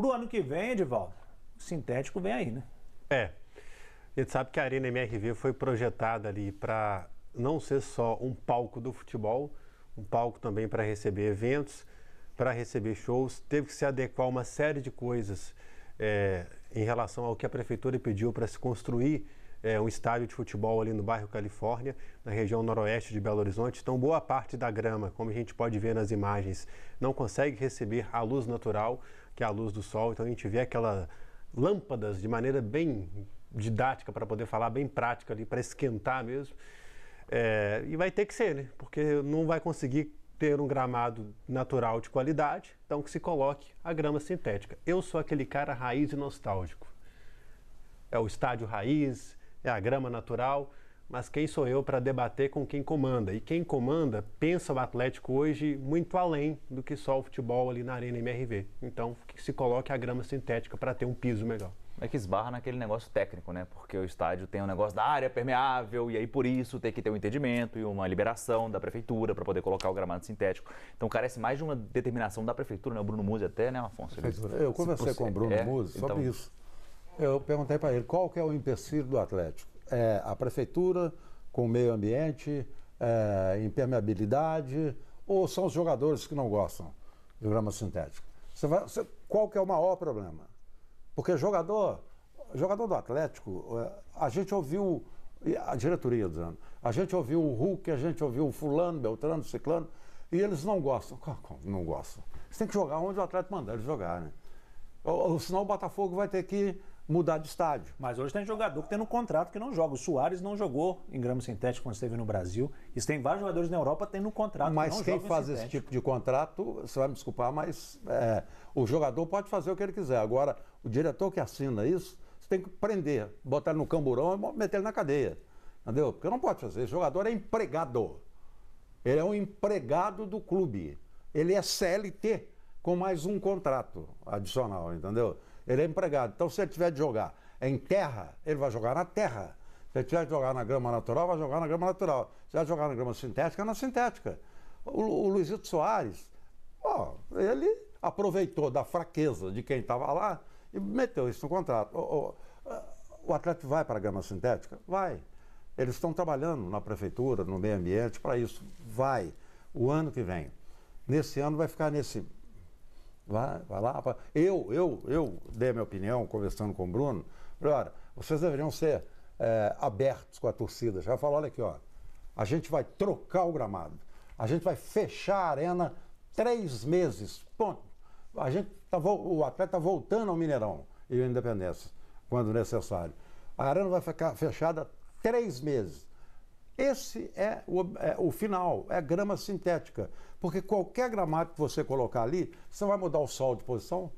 Para o ano que vem, Edivaldo, o sintético vem aí, né? É. A gente sabe que a Arena MRV foi projetada ali para não ser só um palco do futebol, um palco também para receber eventos, para receber shows. Teve que se adequar uma série de coisas é, em relação ao que a prefeitura pediu para se construir é, um estádio de futebol ali no bairro Califórnia, na região noroeste de Belo Horizonte. Então, boa parte da grama, como a gente pode ver nas imagens, não consegue receber a luz natural que é a luz do sol. Então a gente vê aquelas lâmpadas de maneira bem didática para poder falar, bem prática ali, para esquentar mesmo. É, e vai ter que ser, né? Porque não vai conseguir ter um gramado natural de qualidade, então que se coloque a grama sintética. Eu sou aquele cara raiz e nostálgico. É o estádio raiz, é a grama natural mas quem sou eu para debater com quem comanda? E quem comanda pensa o Atlético hoje muito além do que só o futebol ali na Arena MRV. Então, que se coloque a grama sintética para ter um piso melhor. É que esbarra naquele negócio técnico, né? Porque o estádio tem o um negócio da área permeável e aí por isso tem que ter um entendimento e uma liberação da prefeitura para poder colocar o gramado sintético. Então carece mais de uma determinação da prefeitura, né? O Bruno Musi até, né, Afonso? Prefeitura. Eu conversei com o Bruno é, Muzi sobre então... isso. Eu perguntei para ele qual que é o empecilho do Atlético é a prefeitura com o meio ambiente, é, impermeabilidade, ou são os jogadores que não gostam de grama sintética? Você vai, você, qual que é o maior problema? Porque jogador, jogador do Atlético, é, a gente ouviu a diretoria dizendo, a gente ouviu o Hulk, a gente ouviu o fulano, Beltrano, Ciclano, e eles não gostam. Não gostam. Você tem que jogar onde o Atlético mandar eles jogarem. Né? Ou, ou senão o Botafogo vai ter que mudar de estádio. Mas hoje tem jogador que tem um contrato que não joga. O Soares não jogou em grama sintética quando esteve no Brasil. Isso tem vários jogadores na Europa tendo um contrato mas que não quem faz esse tipo de contrato, você vai me desculpar, mas é, o jogador pode fazer o que ele quiser. Agora, o diretor que assina isso, você tem que prender, botar ele no camburão e meter ele na cadeia. Entendeu? Porque não pode fazer. Esse jogador é empregado. Ele é um empregado do clube. Ele é CLT com mais um contrato adicional, entendeu? ele é empregado. Então, se ele tiver de jogar em terra, ele vai jogar na terra. Se ele tiver de jogar na grama natural, vai jogar na grama natural. Se ele jogar na grama sintética, na sintética. O, o Luizito Soares, ó, ele aproveitou da fraqueza de quem estava lá e meteu isso no contrato. O, o, o atleta vai para a grama sintética? Vai. Eles estão trabalhando na prefeitura, no meio ambiente, para isso. Vai. O ano que vem. Nesse ano vai ficar nesse Vai, vai lá. Eu, eu, eu dei a minha opinião conversando com o Bruno. Falei, olha, vocês deveriam ser é, abertos com a torcida. Já falou, olha aqui, ó. A gente vai trocar o gramado. A gente vai fechar a arena três meses. Ponto. A gente tá, o atleta está voltando ao Mineirão e ao Independência, quando necessário. A arena vai ficar fechada três meses. Esse é o, é o final, é grama sintética. Porque qualquer gramado que você colocar ali, você vai mudar o sol de posição,